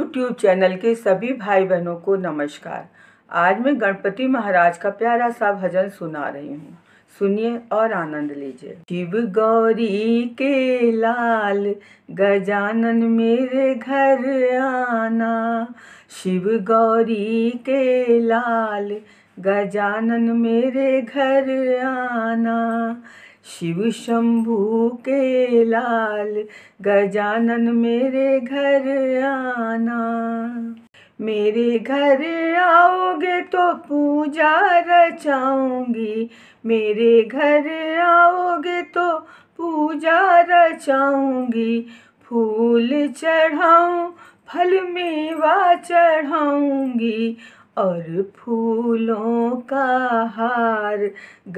YouTube channel के सभी भाई बहनों को नमस्कार आज मैं गणपति महाराज का प्यारा सा भजन सुना रही हूँ सुनिए और आनंद लीजिए शिव गौरी के लाल गजानन मेरे घर आना शिव गौरी के लाल गजानन मेरे घर आना शिव शंभू के लाल गजानन मेरे घर आना मेरे घर आओगे तो पूजा रचाऊंगी मेरे घर आओगे तो पूजा रचाऊंगी फूल चढ़ाऊं फल मेवा चढ़ाऊंगी और फूलों का हार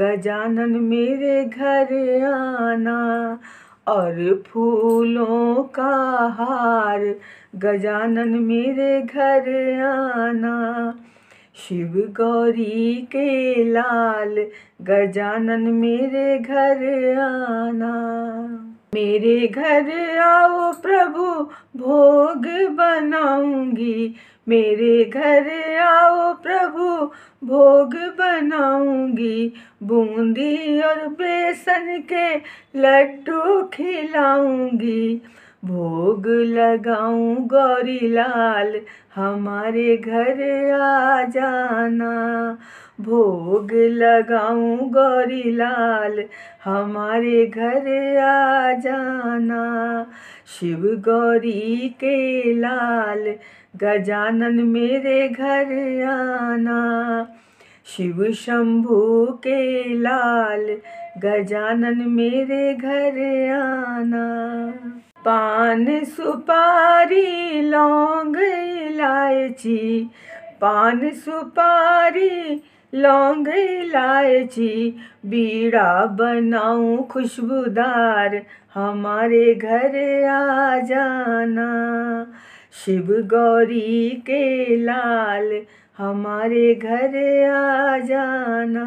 गजानन मेरे घर आना और फूलों का हार गजानन मेरे घर आना शिव गौरी के लाल गजानन मेरे घर आना मेरे घर आओ प्रभु भोग बनाऊंगी मेरे घर आओ प्रभु भोग बनाऊंगी बूंदी और बेसन के लड्डू खिलाऊंगी भोग लगाऊं गौरी लाल हमारे घर आ जाना भोग लगाऊं गौरी लाल हमारे घर आ जाना शिव गौरी के लाल गजानन मेरे घर आना शिव शंभु के लाल गजानन मेरे घर आना पान सुपारी लौंग इलायची पान सुपारी लौंग इलायची बीड़ा बनाऊं खुशबूदार हमारे घर आ जाना शिव गौरी के लाल हमारे घर आ जाना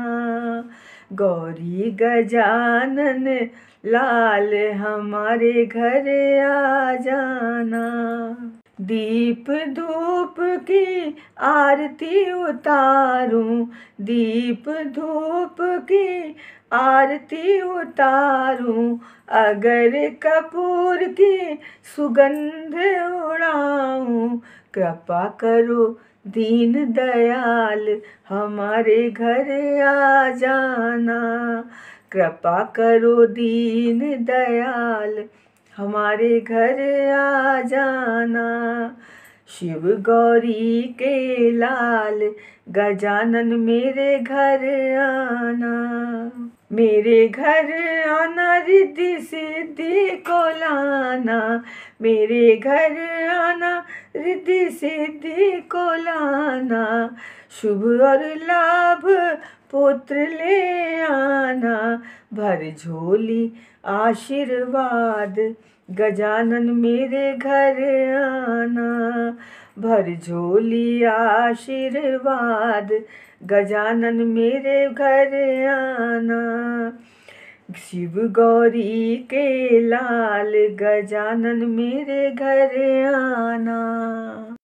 गौरी गजानन लाल हमारे घर आ जाना दीप धूप की आरती उतारूं दीप धूप की आरती उतारूं अगर कपूर की सुगंध उड़ाऊं कृपा करो दीन दयाल हमारे घर आ जाना कृपा करो दीन दयाल हमारे घर आ जाना शिव गौरी के लाल गजानन मेरे घर आना मेरे घर आना रिद्धि सिद्धि को लाना मेरे घर आना रिद्धि सिद्धि को लाना शुभ और लाभ पुत्र ले आना भर झोली आशीर्वाद गजानन मेरे घर आना भर झोली आशीर्वाद गजानन मेरे घर आना शिव गौरी के लाल गजानन मेरे घर आना